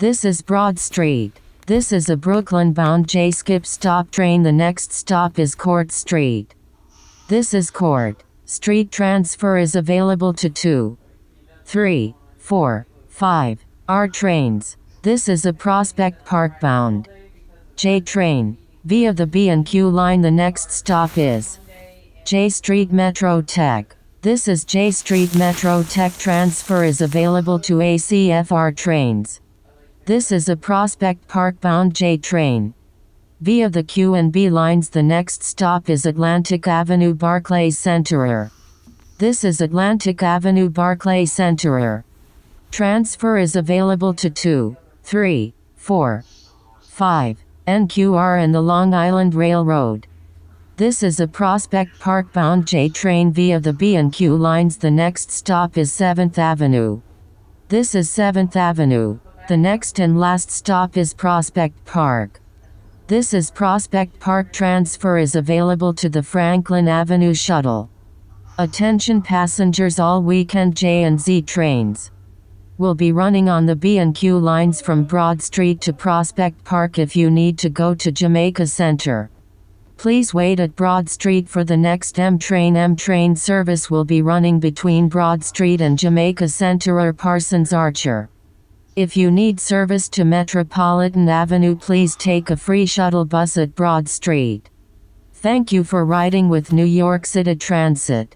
This is Broad Street. This is a Brooklyn bound J skip stop train. The next stop is Court Street. This is Court. Street transfer is available to 2, 3, 4, 5 R trains. This is a Prospect Park bound J train via the B&Q line. The next stop is J Street Metro Tech. This is J Street Metro Tech transfer is available to ACFR trains. This is a Prospect Park-bound J train. Via the Q&B lines the next stop is Atlantic Avenue Barclay Center. This is Atlantic Avenue Barclay Center. Transfer is available to 2, 3, 4, 5, NQR and the Long Island Railroad. This is a Prospect Park-bound J train via the B&Q lines. The next stop is 7th Avenue. This is 7th Avenue. The next and last stop is Prospect Park. This is Prospect Park transfer is available to the Franklin Avenue shuttle. Attention passengers all weekend J&Z trains will be running on the B&Q lines from Broad Street to Prospect Park if you need to go to Jamaica Center. Please wait at Broad Street for the next M train. M train service will be running between Broad Street and Jamaica Center or Parsons Archer. If you need service to Metropolitan Avenue, please take a free shuttle bus at Broad Street. Thank you for riding with New York City Transit.